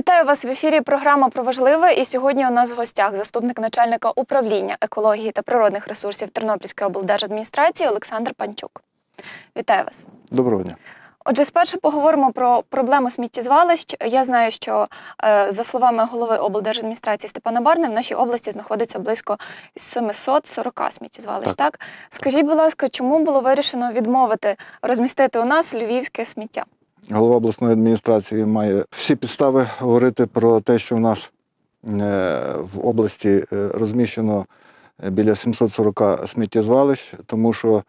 Вітаю вас в ефірі. Програма про важливе. І сьогодні у нас в гостях заступник начальника управління екології та природних ресурсів Тернопільської облдержадміністрації Олександр Панчук. Вітаю вас. Доброго дня. Отже, спершу поговоримо про проблему сміттєзвалищ. Я знаю, що е, за словами голови облдержадміністрації Степана Барни, в нашій області знаходиться близько 740 сміттєзвалищ. Так. так скажіть, будь ласка, чому було вирішено відмовити розмістити у нас львівське сміття? голова обласної адміністрації має всі підстави говорити про те, що в нас е, в області е, розміщено е, біля 740 сміттєзвалищ, тому що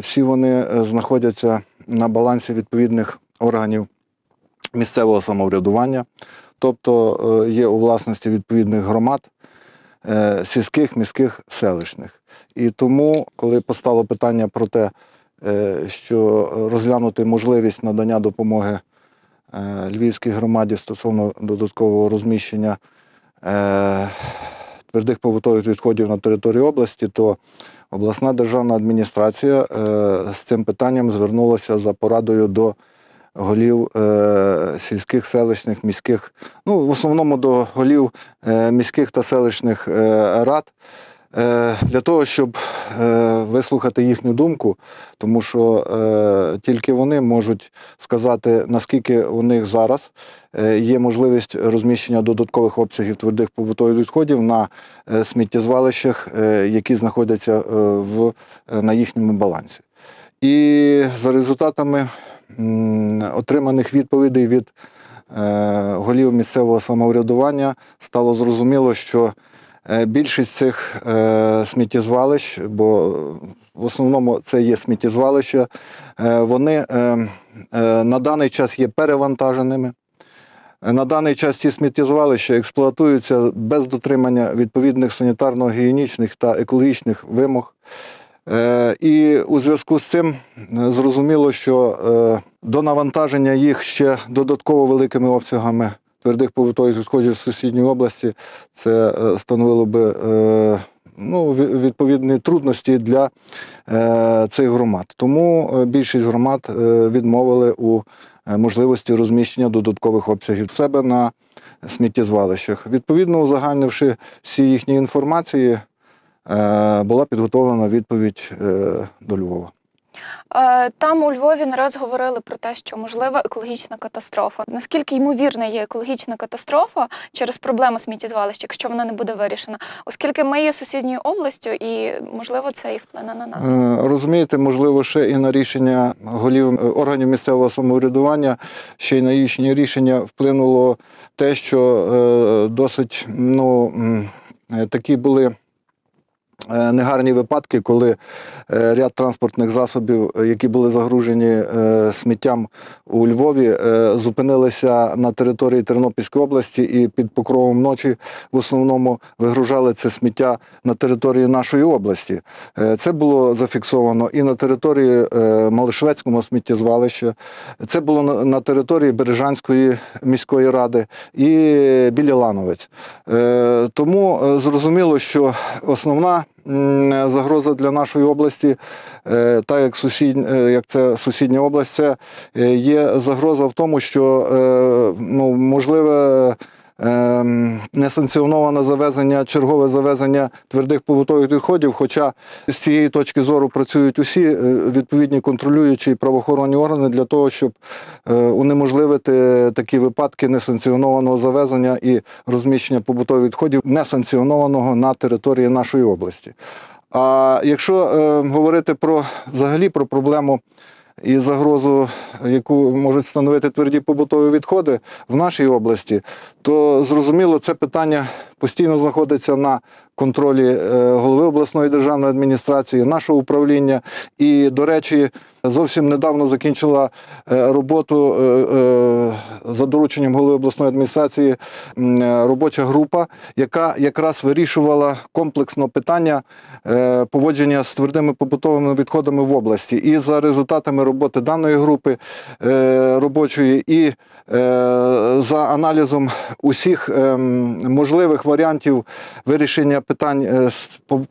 всі вони знаходяться на балансі відповідних органів місцевого самоврядування, тобто є у власності відповідних громад. Сільських, міських, селищних. І тому, коли постало питання про те, Е, що розглянути можливість надання допомоги е, львівській громаді стосовно додаткового розміщення е, твердих побутових відходів на території області, то обласна державна адміністрація з цим питанням звернулася за порадою до голів сільських, селищних, міських, ну в основному до голів міських та селищних рад. Е, для того, щоб е, вислухати їхню думку, тому що е, тільки вони можуть сказати, наскільки у них зараз є можливість розміщення додаткових обсягів твердих побутових відходів на сміттєзвалищах, які знаходяться в, на їхньому балансі. І за результатами отриманих відповідей від голів місцевого самоврядування стало зрозуміло, що Е, більшість цих е, сміттєзвалищ, бо в основному це є сміттєзвалища, е, вони на даний час є перевантаженими. На даний час ці сміттєзвалища експлуатуються без дотримання відповідних санітарно-гігієнічних та екологічних вимог. І у зв'язку з цим зрозуміло, що до навантаження їх ще додатково великими обсягами твердих побутових відходів в сусідній області, це е, становило би е, ну, відповідні трудності для е, цих громад. Тому більшість громад відмовили у можливості розміщення додаткових обсягів в себе на сміттєзвалищах. Відповідно, узагальнивши всі їхні інформації, була підготовлена відповідь до Львова. Е, там у Львові не раз говорили про те, що можлива екологічна катастрофа. Наскільки ймовірна є екологічна катастрофа через проблему сміттєзвалищ, якщо вона не буде вирішена, оскільки ми є сусідньою областю, і можливо це і вплине на нас. Е, розумієте, можливо, ще і на рішення голів е, органів місцевого самоврядування, ще й на їхні рішення вплинуло те, що досить ну такі були. Е, негарні випадки, коли е, ряд транспортних засобів, е, які були загружені сміттям у Львові, зупинилися на території Тернопільської області і під покровом ночі в основному вигружали це сміття на території нашої області. Це було зафіксовано і на території Малишвецького сміттєзвалища, це було на території Бережанської міської ради і біля Лановець. Тому зрозуміло, що основна загроза для нашої області, е, так як сусід, е, як це сусідня область, це е, є загроза в тому, що ну, можливе. Ем, несанкціоноване завезення, чергове завезення твердих побутових відходів. Хоча з цієї точки зору працюють усі е, відповідні контролюючі і правоохоронні органи для того, щоб е, унеможливити такі випадки несанкціонованого завезення і розміщення побутових відходів несанкціонованого на території нашої області. А якщо е, говорити про взагалі про проблему і загрозу, яку можуть становити тверді побутові відходи в нашій області, то зрозуміло, це питання постійно знаходиться на контролі е, голови обласної державної адміністрації, нашого управління. І, до речі, зовсім недавно закінчила е, роботу е, е, за дорученням голови обласної адміністрації робоча група, яка якраз вирішувала комплексно питання поводження з твердими побутовими відходами в області. І за результатами роботи даної групи робочої, і за аналізом усіх можливих варіантів вирішення питань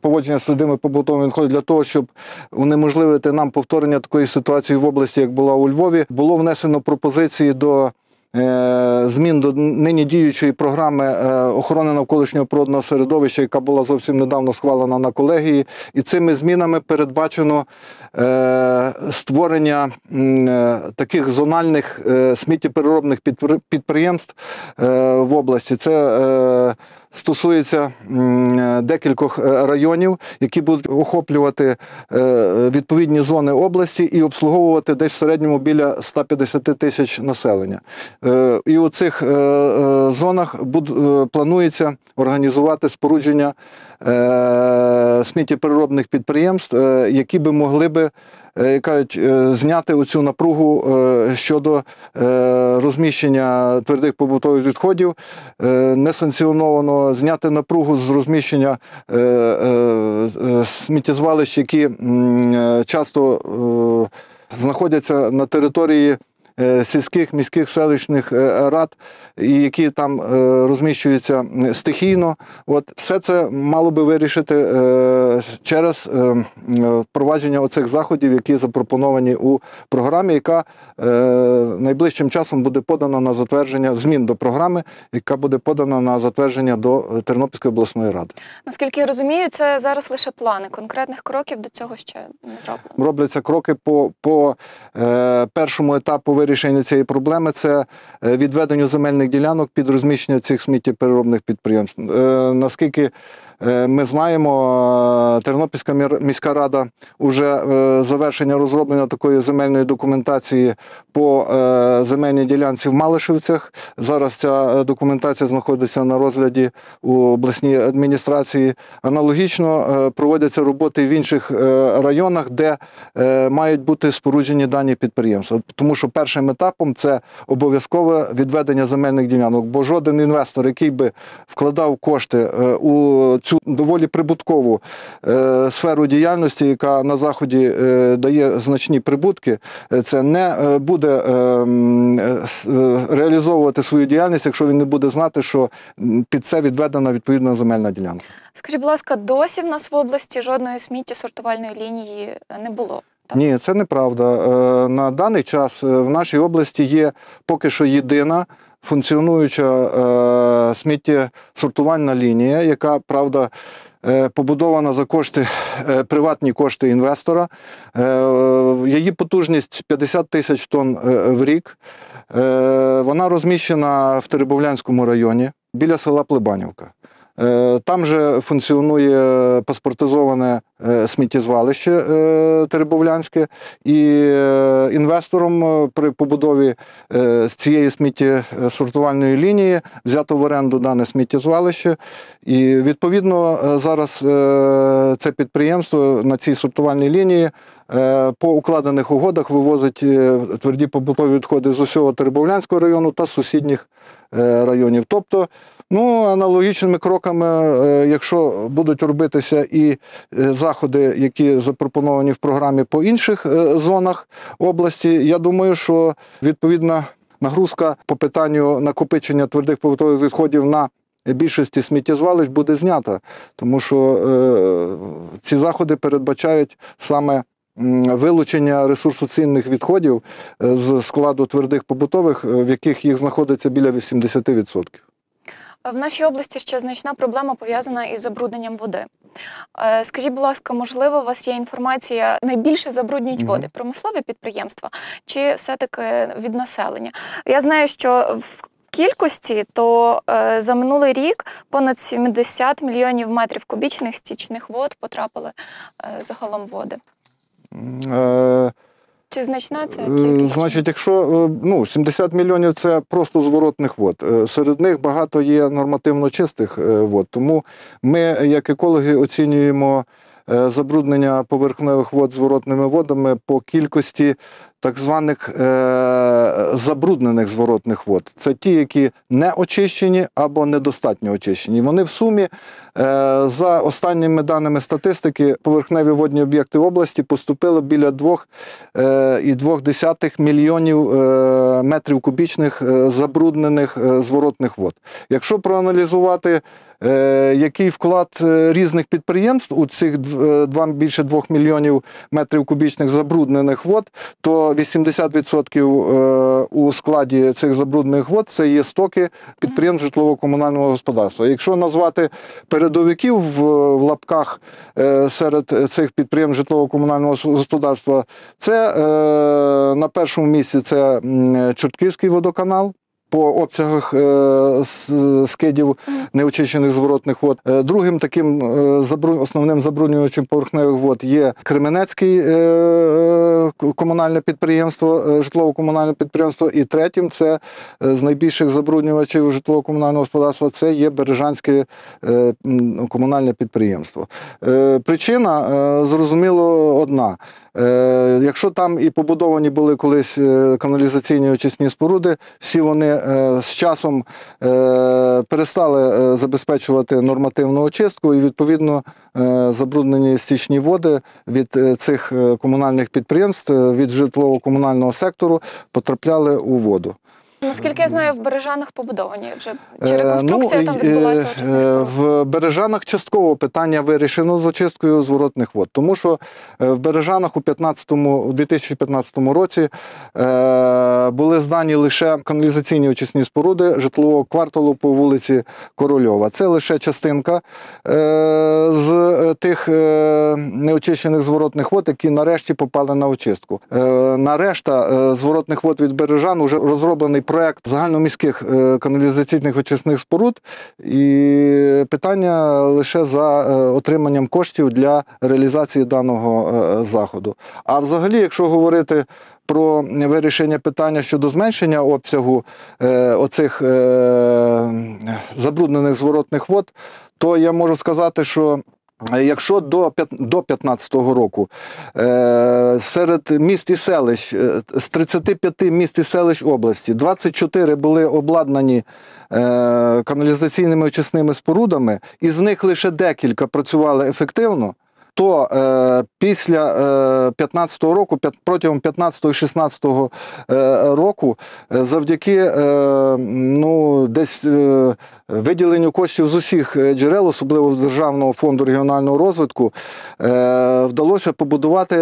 поводження з твердими побутовими відходами для того, щоб унеможливити нам повторення такої такої ситуації в області, як була у Львові, було внесено пропозиції до. Е, змін до нині діючої програми е, охорони навколишнього природного середовища, яка була зовсім недавно схвалена на колегії, і цими змінами передбачено е, створення таких зональних сміттєпереробних підприємств в області. Це стосується е, декількох е, районів, які будуть охоплювати е, відповідні зони області і обслуговувати десь в середньому біля 150 тисяч населення. І у цих зонах планується організувати спорудження. Е, Сміттєприробних підприємств, е, які би могли би е, кажуть, зняти оцю напругу щодо розміщення твердих побутових відходів, несанкціоновано, зняти напругу з розміщення сміттєзвалищ, які часто знаходяться на території Е, сільських міських селищних е, рад, які там е, розміщуються стихійно. От все це мало би вирішити через впровадження оцих заходів, які запропоновані у програмі, яка найближчим часом буде подана на затвердження змін до програми, яка буде подана на затвердження до Тернопільської обласної ради. Наскільки я розумію, це зараз лише плани конкретних кроків до цього ще не зроблено. Робляться кроки по по першому етапу вирішення рішення цієї проблеми це е, відведення земельних ділянок під розміщення цих сміттєпереробних підприємств. Е, наскільки Е, ми знаємо, е, Тернопільська міська рада вже е, завершення розроблення такої земельної документації по земельній ділянці в Малишевцях. Зараз ця документація знаходиться на розгляді у обласній адміністрації. Аналогічно проводяться роботи в інших районах, де мають бути споруджені дані підприємства. Тому що першим етапом це обов'язкове відведення земельних ділянок, бо жоден інвестор, який би вкладав кошти у цю цю доволі прибуткову е, сферу діяльності, яка на заході е, дає значні прибутки, е, це не е, буде е, е, е, реалізовувати свою діяльність, якщо він не буде знати, що під це відведена відповідна земельна ділянка. Скажіть, будь ласка, досі в нас в області жодної сміттєсортувальної лінії не було. Так. Ні, це неправда. На даний час в нашій області є поки що єдина функціонуюча е, сміттєсортувальна лінія, яка правда. Е, побудована за кошти, е, приватні кошти інвестора. Е, її потужність 50 тисяч тонн в рік. Вона розміщена в Теребовлянському районі біля села Плебанівка. Е, там же функціонує паспортизоване е, сміттєзвалище е, Теребовлянське, і інвестором при побудові з цієї сміттєсортувальної лінії взято в оренду дане сміттєзвалище. І відповідно зараз це підприємство на цій сортувальній лінії. По укладених угодах вивозить тверді побутові відходи з усього Теребовлянського району та сусідніх Е, районів. Тобто, ну аналогічними кроками, е, якщо будуть робитися і е, заходи, які запропоновані в програмі по інших зонах області, я думаю, що відповідна нагрузка по питанню накопичення твердих побутових відходів на Більшості сміттєзвалищ буде знята, тому що е, ці заходи передбачають саме вилучення ресурсоцінних відходів е, з складу твердих побутових, е, в яких їх знаходиться біля 80%. В нашій області ще значна проблема пов'язана із забрудненням води. Е, скажіть, будь ласка, можливо, у вас є інформація найбільше забруднюють угу. води промислові підприємства чи все-таки від населення? Я знаю, що в Кількості то е, за минулий рік понад 70 мільйонів метрів кубічних стічних вод потрапили е, загалом води. Е, Чи значна ця е, кількість? Значить, якщо е, ну, 70 мільйонів це просто зворотних вод. Серед них багато є нормативно чистих вод. Тому ми, як екологи, оцінюємо забруднення поверхневих вод зворотними водами по кількості так званих е забруднених зворотних вод. Це ті, які не очищені або недостатньо очищені. Вони в сумі, е за останніми даними статистики, поверхневі водні об'єкти області поступили біля 2,2 е, мільйонів е метрів кубічних е забруднених е зворотних вод. Якщо проаналізувати. Е, який вклад е, різних підприємств у цих два більше двох мільйонів метрів кубічних забруднених вод, то що 80% е, у складі цих забруднених вод це є стоки підприємств житлово-комунального господарства. Якщо назвати передовиків в лапках е, серед цих підприємств житлово-комунального господарства, це е, на першому місці це Чортківський водоканал по обсягах е, скидів неочищених зворотних вод. Е, другим таким е, основним забруднювачем поверхневих вод є Кременецьке комунальне підприємство, житлово-комунальне підприємство. І третім це з найбільших забруднювачів житлово-комунального господарства це є Бережанське комунальне підприємство. Причина зрозуміло одна. Е, якщо там і побудовані були колись е, каналізаційні очисні споруди, всі вони е, з часом перестали забезпечувати нормативну очистку і, відповідно, забруднені стічні води від цих комунальних підприємств, від житлово-комунального сектору потрапляли у воду. Наскільки я знаю, в Бережанах побудовані вже е, чи ну, реконструкція ну, там відбулася е, в Бережанах. Частково питання вирішено з очисткою зворотних вод, тому що е, в Бережанах у 15 у 2015 році були здані лише каналізаційні очисні споруди житлового кварталу по вулиці Корольова. Це лише частинка з тих неочищених зворотних вод, які нарешті попали на очистку. Е, Нарешта зворотних вод від Бережан вже розроблений проект загальноміських е, каналізаційних очисних споруд, і питання лише за е, отриманням коштів для реалізації даного е, заходу. А взагалі, якщо говорити про вирішення питання щодо зменшення обсягу оцих забруднених зворотних вод, то я можу сказати, що Е, якщо до до 15-го року е, серед міст і селищ е, з 35 міст і селищ області 24 були обладнані каналізаційними очисними спорудами, і з них лише декілька працювали ефективно. То е, після е, 15-го року, протягом 15-го е, року, Е, завдяки е, ну, десь е, виділенню коштів з усіх джерел, особливо з Державного фонду регіонального розвитку, вдалося побудувати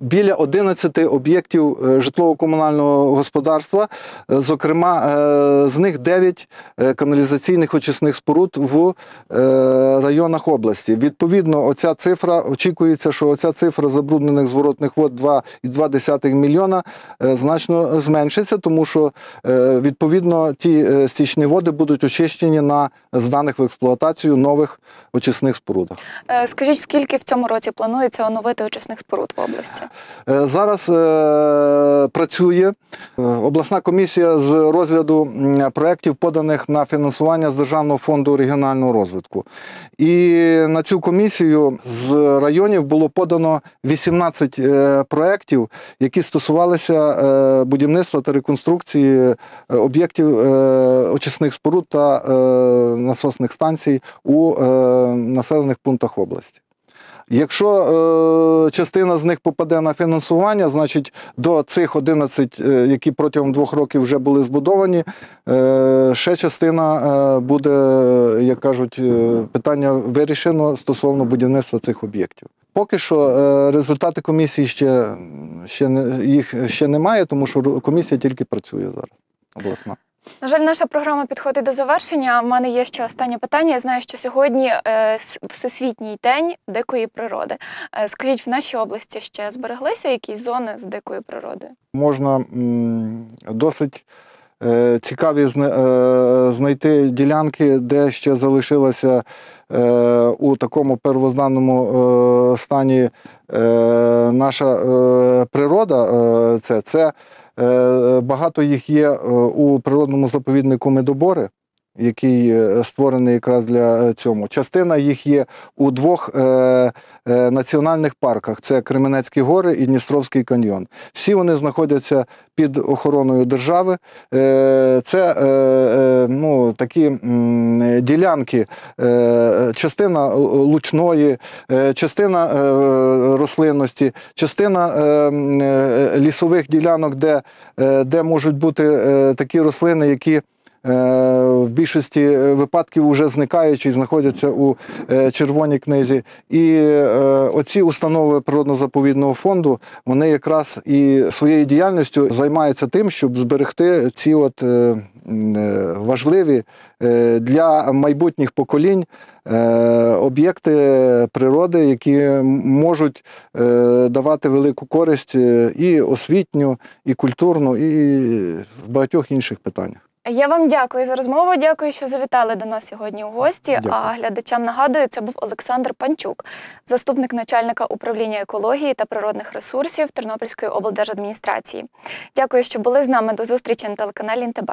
біля 11 об'єктів житлово-комунального господарства. Зокрема, з них 9 каналізаційних очисних споруд в районах області. Відповідно, оця цифра очікується, що оця цифра забруднених зворотних вод 2,2 мільйона значно значно зменшиться, тому що е, відповідно ті е, стічні води будуть очищені на зданих в експлуатацію нових очисних спорудах. Е, скажіть, скільки в цьому році планується оновити очисних споруд в області? Зараз працює обласна комісія з розгляду проєктів, поданих на фінансування з державного фонду регіонального розвитку, і на цю комісію з районів було подано 18 проєктів, які стосувалися будівництва та реконструкції е, об'єктів е, очисних споруд та е, насосних станцій у населених пунктах області. Якщо е, частина з них попаде на фінансування, значить до цих 11, які протягом двох років вже були збудовані, е, ще частина е, буде, як кажуть, е, питання вирішено стосовно будівництва цих об'єктів. Поки що е, результати комісії ще ще їх ще немає, тому що комісія тільки працює зараз. Обласна. На жаль, наша програма підходить до завершення. У мене є ще останнє питання. Я знаю, що сьогодні е, всесвітній день дикої природи. Е, скажіть, в нашій області ще збереглися якісь зони з дикої природи? Можна досить. Е, цікаві е, знайти ділянки, де ще залишилася е, у такому первознаному стані наша природа. Це, це Багато їх є у природному заповіднику Медобори який е, створений якраз для е, цього. Частина їх є у двох е, е, національних парках: це Кременецькі гори і Дністровський каньйон. Всі вони знаходяться під охороною держави. Е, Це е, е, ну, такі м, ділянки, е, частина лучної, е, частина е, рослинності, частина е, е, лісових ділянок, де, е, де можуть бути е, такі рослини, які Е, в більшості е, випадків вже зникаючи, знаходяться у е, червоній книзі. І оці установи природно-заповідного фонду вони якраз і своєю діяльністю займаються тим, щоб зберегти ці от важливі для майбутніх поколінь об'єкти природи, які можуть давати велику користь і освітню, і культурну, і в багатьох інших питаннях. Я вам дякую за розмову. Дякую, що завітали до нас сьогодні у гості. Дякую. А глядачам нагадую, це був Олександр Панчук, заступник начальника управління екології та природних ресурсів Тернопільської облдержадміністрації. Дякую, що були з нами до зустрічі на телеканалі НТБ.